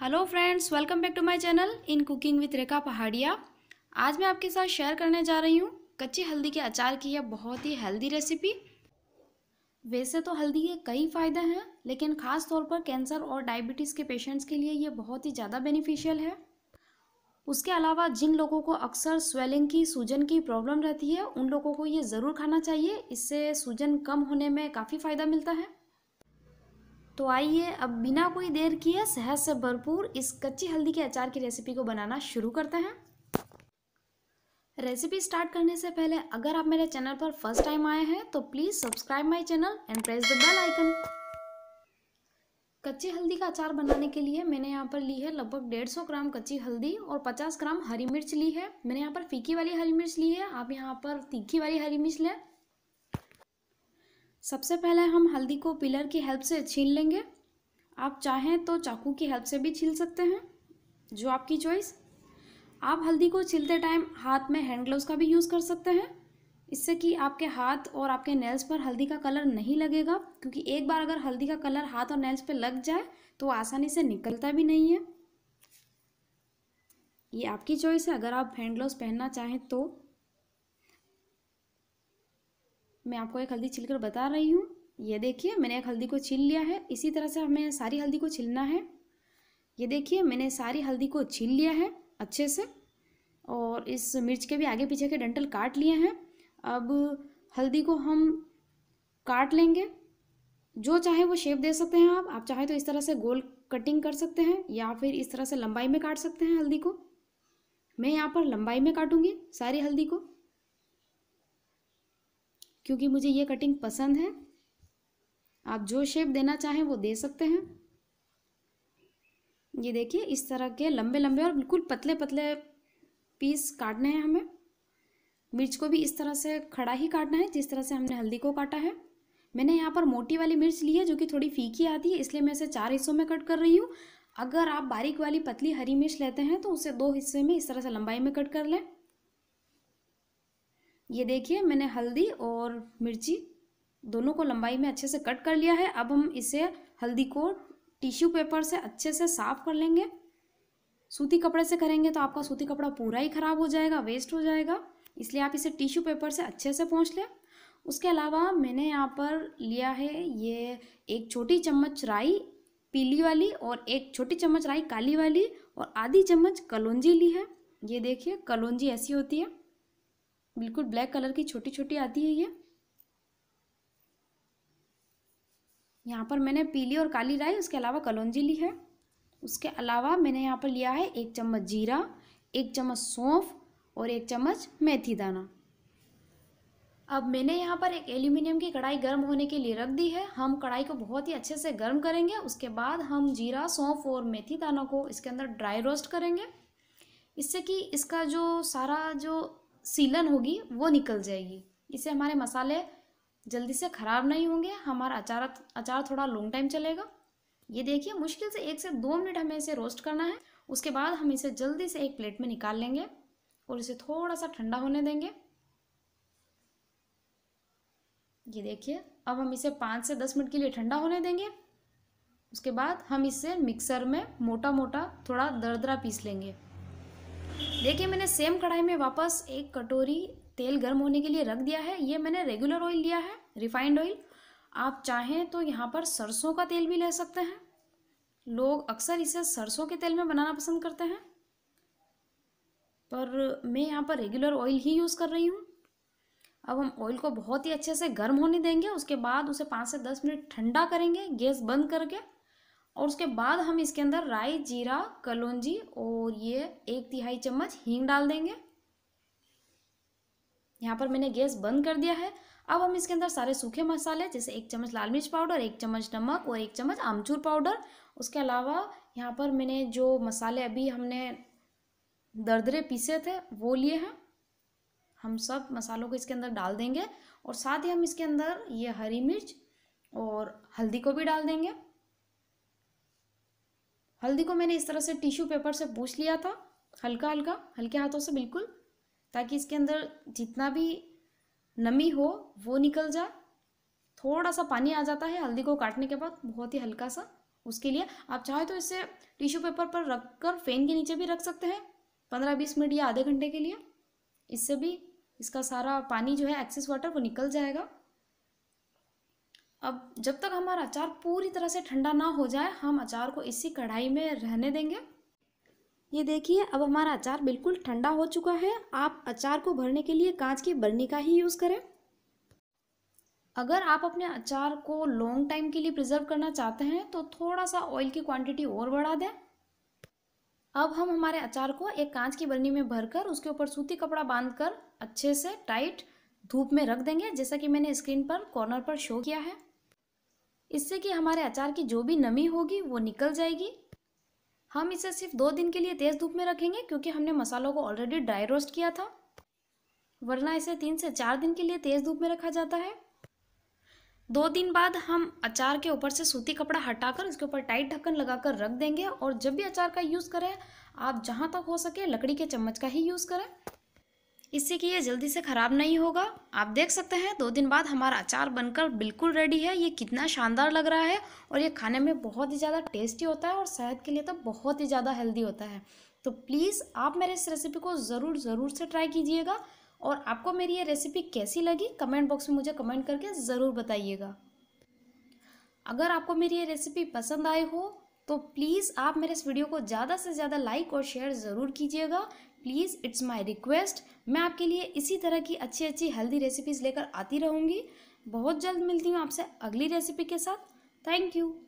hello friends welcome back to my channel in cooking with Rekha Pahadiya आज मैं आपके साथ शेयर करने जा रही हूँ कच्ची हल्दी के अचार की यह बहुत ही हेल्दी रेसिपी वैसे तो हल्दी के कई फ़ायदे हैं लेकिन ख़ास तौर पर कैंसर और डायबिटीज़ के पेशेंट्स के लिए ये बहुत ही ज़्यादा बेनिफिशियल है उसके अलावा जिन लोगों को अक्सर स्वेलिंग की सूजन की प्रॉब्लम रहती है उन लोगों को ये ज़रूर खाना चाहिए इससे सूजन कम होने में काफ़ी फ़ायदा मिलता है तो आइए अब बिना कोई देर किए शहद से भरपूर इस कच्ची हल्दी के अचार की रेसिपी को बनाना शुरू करते हैं रेसिपी स्टार्ट करने से पहले अगर आप मेरे चैनल पर फर्स्ट टाइम आए हैं तो please subscribe my channel and press the bell icon कच्ची हल्दी का अचार बनाने के लिए मैंने यहाँ पर ली है लगभग डेढ़ सौ ग्राम कच्ची हल्दी और पचास ग्राम हरी मिर्च ली है मैंने यहाँ पर फीकी वाली हरी मिर्च ली है आप यहाँ पर तीखी वाली हरी मिर्च लें सबसे पहले हम हल्दी को पिलर की हेल्प से छील लेंगे आप चाहें तो चाकू की हेल्प से भी छील सकते हैं जो आपकी चॉइस आप हल्दी को छीलते टाइम हाथ में हैंड ग्लोव का भी यूज़ कर सकते हैं इससे कि आपके हाथ और आपके नेल्स पर हल्दी का कलर नहीं लगेगा क्योंकि एक बार अगर हल्दी का कलर हाथ और नेल्स पर लग जाए तो आसानी से निकलता भी नहीं है ये आपकी चॉइस है अगर आप हैंड ग्लोव पहनना चाहें तो मैं आपको एक हल्दी छिलकर बता रही हूँ ये देखिए मैंने एक हल्दी को छील लिया है इसी तरह से हमें सारी हल्दी को छीलना है ये देखिए मैंने सारी हल्दी को छील लिया है अच्छे से और इस मिर्च के भी आगे पीछे के डंटल काट लिए हैं अब हल्दी को हम काट लेंगे जो चाहे वो शेप दे सकते हैं आप आप चाहे तो इस तरह से गोल कटिंग कर सकते हैं या फिर इस तरह से लंबाई में काट सकते हैं हल्दी को मैं यहाँ पर लंबाई में काटूंगी सारी हल्दी को क्योंकि मुझे ये कटिंग पसंद है आप जो शेप देना चाहें वो दे सकते हैं ये देखिए इस तरह के लंबे लंबे और बिल्कुल पतले पतले पीस काटने हैं हमें मिर्च को भी इस तरह से खड़ा ही काटना है जिस तरह से हमने हल्दी को काटा है मैंने यहाँ पर मोटी वाली मिर्च ली है जो कि थोड़ी फीकी आती है इसलिए मैं इसे चार हिस्सों में कट कर रही हूँ अगर आप बारीक वाली पतली हरी मिर्च लेते हैं तो उसे दो हिस्से में इस तरह से लंबाई में कट कर लें ये देखिए मैंने हल्दी और मिर्ची दोनों को लंबाई में अच्छे से कट कर लिया है अब हम इसे हल्दी को टिश्यू पेपर से अच्छे से साफ कर लेंगे सूती कपड़े से करेंगे तो आपका सूती कपड़ा पूरा ही ख़राब हो जाएगा वेस्ट हो जाएगा इसलिए आप इसे टिश्यू पेपर से अच्छे से पहुँच लें उसके अलावा मैंने यहाँ पर लिया है ये एक छोटी चम्मच राई पीली वाली और एक छोटी चम्मच राई काली वाली और आधी चम्मच कलौंजी ली है ये देखिए कलौंजी ऐसी होती है बिल्कुल ब्लैक कलर की छोटी छोटी आती है ये यहाँ पर मैंने पीली और काली राई उसके अलावा कलौंजी ली है उसके अलावा मैंने यहाँ पर लिया है एक चम्मच जीरा एक चम्मच सौंफ और एक चम्मच मेथी दाना अब मैंने यहाँ पर एक एल्यूमिनियम की कढ़ाई गर्म होने के लिए रख दी है हम कढ़ाई को बहुत ही अच्छे से गर्म करेंगे उसके बाद हम जीरा सौंफ और मेथी दाना को इसके अंदर ड्राई रोस्ट करेंगे इससे कि इसका जो सारा जो सीलन होगी वो निकल जाएगी इससे हमारे मसाले जल्दी से ख़राब नहीं होंगे हमारा अचार अचार थोड़ा लॉन्ग टाइम चलेगा ये देखिए मुश्किल से एक से दो मिनट हमें इसे रोस्ट करना है उसके बाद हम इसे जल्दी से एक प्लेट में निकाल लेंगे और इसे थोड़ा सा ठंडा होने देंगे ये देखिए अब हम इसे पाँच से दस मिनट के लिए ठंडा होने देंगे उसके बाद हम इसे मिक्सर में मोटा मोटा थोड़ा दरदरा पीस लेंगे देखिए मैंने सेम कढ़ाई में वापस एक कटोरी तेल गर्म होने के लिए रख दिया है ये मैंने रेगुलर ऑयल लिया है रिफाइंड ऑयल आप चाहें तो यहाँ पर सरसों का तेल भी ले सकते हैं लोग अक्सर इसे सरसों के तेल में बनाना पसंद करते हैं पर मैं यहाँ पर रेगुलर ऑयल ही यूज़ कर रही हूँ अब हम ऑयल को बहुत ही अच्छे से गर्म होने देंगे उसके बाद उसे पाँच से दस मिनट ठंडा करेंगे गैस बंद करके और उसके बाद हम इसके अंदर राई जीरा कलौजी और ये एक तिहाई चम्मच हींग डाल देंगे यहाँ पर मैंने गैस बंद कर दिया है अब हम इसके अंदर सारे सूखे मसाले जैसे एक चम्मच लाल मिर्च पाउडर एक चम्मच नमक और एक चम्मच आमचूर पाउडर उसके अलावा यहाँ पर मैंने जो मसाले अभी हमने दरदरे पीसे थे वो लिए हैं हम सब मसालों को इसके अंदर डाल देंगे और साथ ही हम इसके अंदर ये हरी मिर्च और हल्दी को भी डाल देंगे हल्दी को मैंने इस तरह से टिश्यू पेपर से पूछ लिया था हल्का हल्का हल्के हाथों से बिल्कुल ताकि इसके अंदर जितना भी नमी हो वो निकल जाए थोड़ा सा पानी आ जाता है हल्दी को काटने के बाद बहुत ही हल्का सा उसके लिए आप चाहे तो इसे टिश्यू पेपर पर रख कर फैन के नीचे भी रख सकते हैं पंद्रह बीस मिनट या आधे घंटे के लिए इससे भी इसका सारा पानी जो है एक्सेस वाटर वो निकल जाएगा अब जब तक हमारा अचार पूरी तरह से ठंडा ना हो जाए हम अचार को इसी कढ़ाई में रहने देंगे ये देखिए अब हमारा अचार बिल्कुल ठंडा हो चुका है आप अचार को भरने के लिए कांच की बर्नी का ही यूज़ करें अगर आप अपने अचार को लॉन्ग टाइम के लिए प्रिजर्व करना चाहते हैं तो थोड़ा सा ऑयल की क्वांटिटी और बढ़ा दें अब हम हमारे अचार को एक कांच की बर्नी में भरकर उसके ऊपर सूती कपड़ा बांधकर अच्छे से टाइट धूप में रख देंगे जैसा कि मैंने स्क्रीन पर कॉर्नर पर शो किया है इससे कि हमारे अचार की जो भी नमी होगी वो निकल जाएगी हम इसे सिर्फ दो दिन के लिए तेज़ धूप में रखेंगे क्योंकि हमने मसालों को ऑलरेडी ड्राई रोस्ट किया था वरना इसे तीन से चार दिन के लिए तेज़ धूप में रखा जाता है दो दिन बाद हम अचार के ऊपर से सूती कपड़ा हटाकर इसके ऊपर टाइट ढक्कन लगाकर रख देंगे और जब भी अचार का यूज़ करें आप जहाँ तक हो सके लकड़ी के चम्मच का ही यूज़ करें इससे कि ये जल्दी से ख़राब नहीं होगा आप देख सकते हैं दो दिन बाद हमारा अचार बनकर बिल्कुल रेडी है ये कितना शानदार लग रहा है और ये खाने में बहुत ही ज़्यादा टेस्टी होता है और सेहत के लिए तो बहुत ही ज़्यादा हेल्दी होता है तो प्लीज़ आप मेरे इस रेसिपी को ज़रूर ज़रूर से ट्राई कीजिएगा और आपको मेरी ये रेसिपी कैसी लगी कमेंट बॉक्स में मुझे कमेंट करके ज़रूर बताइएगा अगर आपको मेरी ये रेसिपी पसंद आई हो तो प्लीज़ आप मेरे इस वीडियो को ज़्यादा से ज़्यादा लाइक और शेयर ज़रूर कीजिएगा प्लीज़ इट्स माय रिक्वेस्ट मैं आपके लिए इसी तरह की अच्छी अच्छी हेल्दी रेसिपीज़ लेकर आती रहूँगी बहुत जल्द मिलती हूँ आपसे अगली रेसिपी के साथ थैंक यू